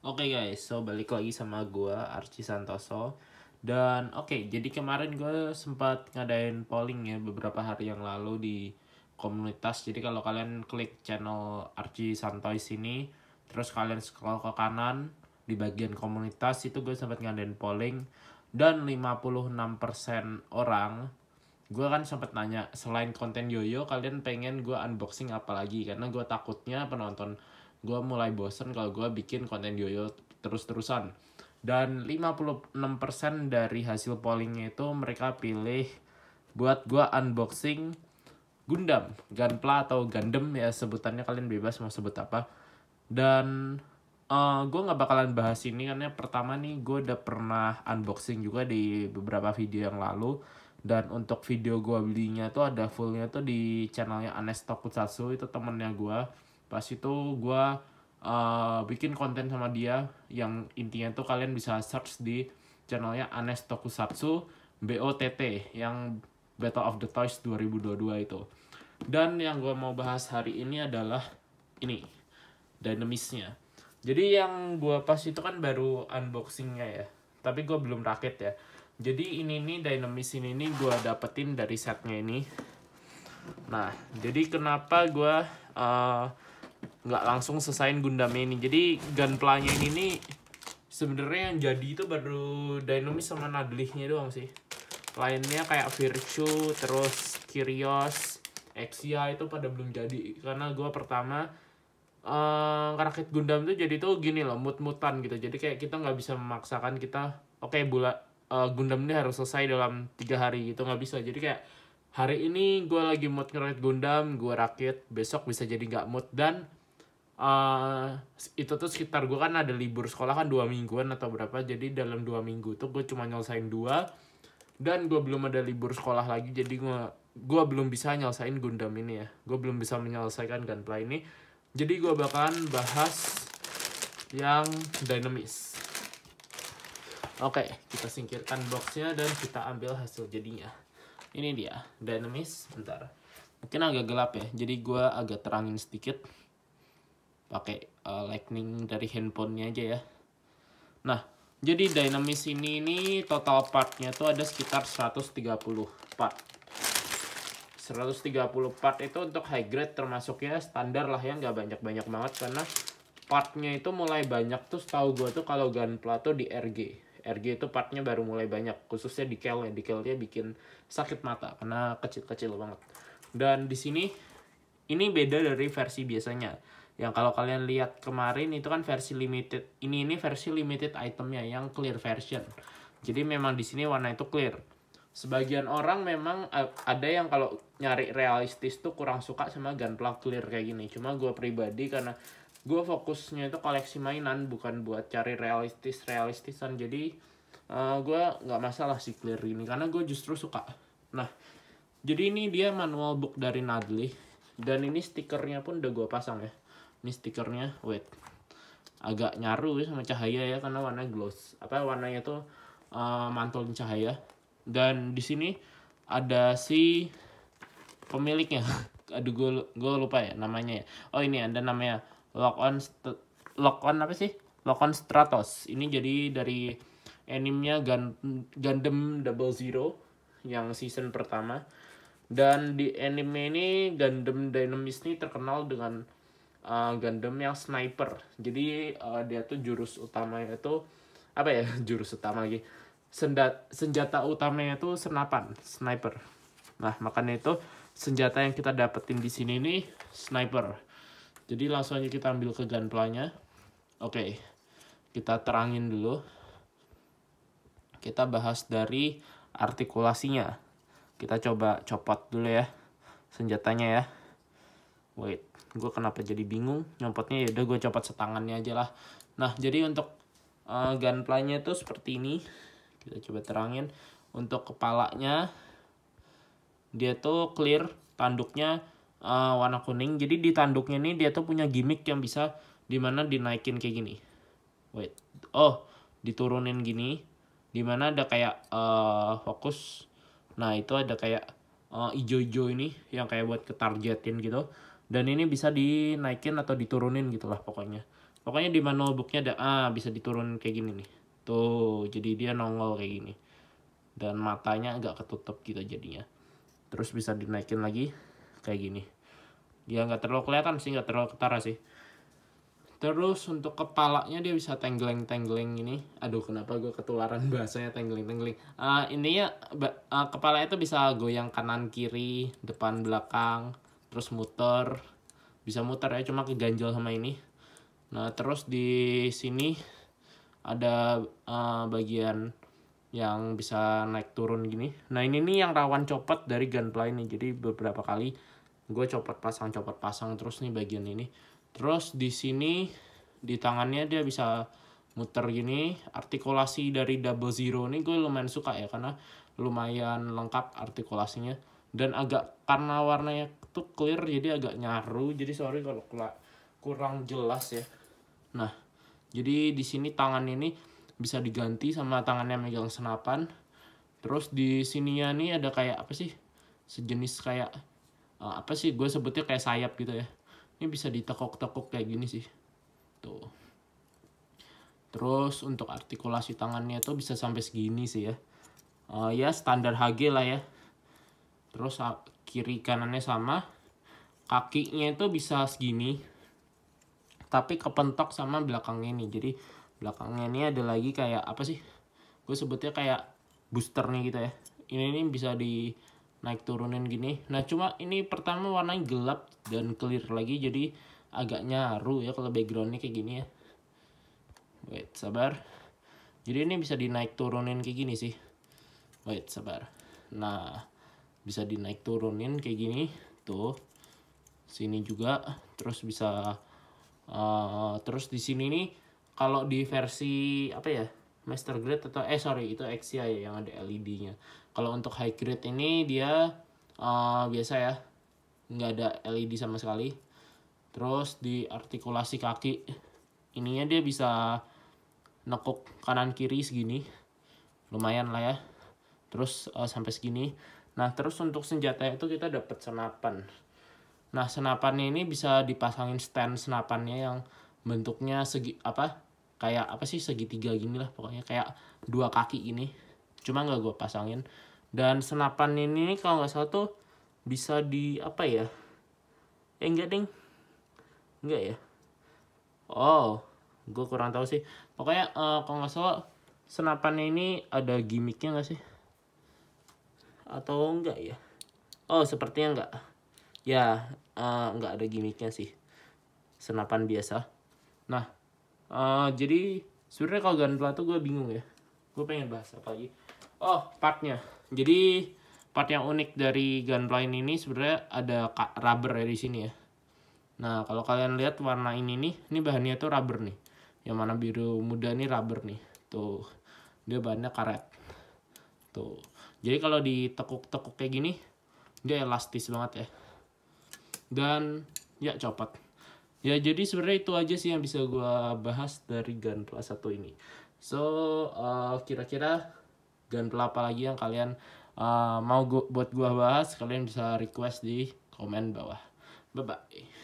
Oke okay guys, so balik lagi sama gue Archie Santoso Dan oke, okay, jadi kemarin gue sempat ngadain polling ya beberapa hari yang lalu di komunitas Jadi kalau kalian klik channel Archie Santois ini Terus kalian scroll ke kanan di bagian komunitas itu gue sempat ngadain polling Dan 56% orang Gue kan sempat nanya, selain konten yoyo kalian pengen gue unboxing apa lagi? Karena gue takutnya penonton gue mulai bosen kalau gue bikin konten yoyo terus-terusan. Dan 56% dari hasil pollingnya itu mereka pilih buat gue unboxing Gundam, Gunpla atau Gundam ya sebutannya kalian bebas mau sebut apa. Dan uh, eh, gue gak bakalan bahas ini karena pertama nih gue udah pernah unboxing juga di beberapa video yang lalu dan untuk video gue belinya tuh ada fullnya tuh di channelnya Anes Tokusatsu itu temennya gue pas itu gue uh, bikin konten sama dia yang intinya tuh kalian bisa search di channelnya Anes Tokusatsu BOTT yang Battle of the Toys 2022 itu dan yang gue mau bahas hari ini adalah ini dynamisnya jadi yang gue pas itu kan baru unboxingnya ya tapi gue belum raket ya jadi ini nih dynamis ini nih gue dapetin dari setnya ini nah jadi kenapa gue uh, nggak langsung selesaiin Gundam ini. Jadi gunplanya ini nih sebenarnya yang jadi itu baru Dynamis sama Nadlihnya doang sih. Lainnya kayak Virtue, terus Kyrios, Exia itu pada belum jadi karena gue pertama uh, eh, rakit Gundam tuh jadi tuh gini loh mut-mutan gitu jadi kayak kita nggak bisa memaksakan kita oke okay, bulat. uh, eh, Gundam ini harus selesai dalam tiga hari gitu nggak bisa jadi kayak hari ini gue lagi mood ngerakit Gundam gue rakit besok bisa jadi nggak mood dan Uh, itu tuh sekitar gue kan ada libur sekolah kan dua mingguan atau berapa jadi dalam dua minggu tuh gue cuma nyelesain dua dan gue belum ada libur sekolah lagi jadi gue gue belum bisa nyelesain Gundam ini ya gue belum bisa menyelesaikan Gunpla ini jadi gue bakalan bahas yang dinamis oke kita singkirkan boxnya dan kita ambil hasil jadinya ini dia dinamis bentar mungkin agak gelap ya jadi gue agak terangin sedikit pakai uh, lightning dari handphonenya aja ya nah jadi dynamis ini ini total partnya tuh ada sekitar 130 part 130 part itu untuk high grade termasuk ya standar lah yang nggak banyak-banyak banget karena partnya itu mulai banyak tuh Tahu gue tuh kalau Gunpla Plato di RG RG itu partnya baru mulai banyak khususnya di decal ya decalnya bikin sakit mata karena kecil-kecil banget dan di sini ini beda dari versi biasanya yang kalau kalian lihat kemarin itu kan versi limited ini ini versi limited itemnya yang clear version jadi memang di sini warna itu clear sebagian orang memang ada yang kalau nyari realistis tuh kurang suka sama gunpla clear kayak gini cuma gue pribadi karena gue fokusnya itu koleksi mainan bukan buat cari realistis realistisan jadi uh, eh, gue nggak masalah sih clear ini karena gue justru suka nah jadi ini dia manual book dari Nadli dan ini stikernya pun udah gue pasang ya ini stikernya wait agak nyaru ya sama cahaya ya karena warna gloss apa warnanya tuh uh, mantul cahaya dan di sini ada si pemiliknya aduh gue gue lupa ya namanya ya oh ini ada namanya lock on lock on apa sih lock on stratos ini jadi dari animnya Gun Gundam Double Zero yang season pertama dan di anime ini Gundam Dynamis ini terkenal dengan uh, Gundam yang sniper. Jadi uh, dia tuh jurus utamanya itu apa ya? Jurus utama lagi. Senda, senjata utamanya itu senapan, sniper. Nah, makanya itu senjata yang kita dapetin di sini ini sniper. Jadi langsung aja kita ambil ke gunplanya. Oke. Kita terangin dulu. Kita bahas dari artikulasinya. Kita coba copot dulu ya senjatanya ya wait gue kenapa jadi bingung nyopotnya ya udah gue copot setangannya aja lah nah jadi untuk uh, gunplaynya itu seperti ini kita coba terangin untuk kepalanya dia tuh clear tanduknya uh, warna kuning jadi di tanduknya ini dia tuh punya gimmick yang bisa dimana dinaikin kayak gini wait oh diturunin gini dimana ada kayak uh, fokus nah itu ada kayak ijo ijo-ijo ini yang kayak buat ketargetin gitu dan ini bisa dinaikin atau diturunin gitulah pokoknya pokoknya di manual booknya ada ah bisa diturun kayak gini nih tuh jadi dia nongol kayak gini dan matanya agak ketutup gitu jadinya terus bisa dinaikin lagi kayak gini dia ya, nggak terlalu kelihatan sih nggak terlalu ketara sih Terus untuk kepalanya dia bisa tenggeleng-tenggeleng ini. Aduh kenapa gue ketularan bahasanya tenggeleng-tenggeleng. Uh, ah, ya uh, ah, kepala itu bisa goyang kanan kiri, depan belakang terus muter bisa muter ya cuma keganjel sama ini nah terus di sini ada uh, bagian yang bisa naik turun gini nah ini nih yang rawan copot dari gunpla ini jadi beberapa kali gue copot pasang copot pasang terus nih bagian ini terus di sini di tangannya dia bisa muter gini artikulasi dari double zero ini gue lumayan suka ya karena lumayan lengkap artikulasinya dan agak karena warnanya tuh clear jadi agak nyaru jadi sorry kalau kurang jelas ya nah jadi di sini tangan ini bisa diganti sama tangannya megang senapan terus di sininya nih ada kayak apa sih sejenis kayak uh, apa sih gue sebutnya kayak sayap gitu ya ini bisa ditekuk-tekuk kayak gini sih tuh terus untuk artikulasi tangannya tuh bisa sampai segini sih ya uh, ya standar HG lah ya terus kiri kanannya sama kakinya itu bisa segini tapi kepentok sama belakangnya ini jadi belakangnya ini ada lagi kayak apa sih gue sebutnya kayak booster nih gitu ya ini ini bisa di naik turunin gini nah cuma ini pertama warnanya gelap dan clear lagi jadi agak nyaru ya kalau backgroundnya kayak gini ya wait sabar jadi ini bisa dinaik turunin kayak gini sih wait sabar nah bisa dinaik turunin kayak gini tuh sini juga terus bisa uh, terus di sini nih kalau di versi apa ya master grade atau eh sorry itu XI yang ada LED-nya kalau untuk high grade ini dia uh, biasa ya nggak ada LED sama sekali terus di artikulasi kaki ininya dia bisa nekuk kanan kiri segini lumayan lah ya terus uh, sampai segini Nah, terus untuk senjata itu kita dapat senapan. Nah, senapannya ini bisa dipasangin stand senapannya yang bentuknya segi apa? Kayak apa sih segitiga gini lah pokoknya kayak dua kaki ini. Cuma nggak gue pasangin. Dan senapan ini kalau nggak salah tuh bisa di apa ya? Eh enggak ding. Enggak ya. Oh, gue kurang tahu sih. Pokoknya uh, kalau nggak salah senapan ini ada gimmicknya nggak sih? atau enggak ya oh sepertinya enggak ya uh, enggak ada gimmicknya sih senapan biasa nah uh, jadi sebenarnya kalau Gunpla tuh gue bingung ya gue pengen bahas apa lagi oh partnya jadi part yang unik dari Gunpla ini sebenarnya ada rubber ya di sini ya nah kalau kalian lihat warna ini nih ini bahannya tuh rubber nih yang mana biru muda nih rubber nih tuh dia bahannya karet tuh jadi kalau ditekuk-tekuk kayak gini, dia elastis banget ya. Dan ya copot. Ya jadi sebenarnya itu aja sih yang bisa gue bahas dari Gunpla satu ini. So eh, kira-kira uh, Gunpla apa lagi yang kalian uh, mau gua, buat gue bahas, kalian bisa request di komen bawah. Bye-bye.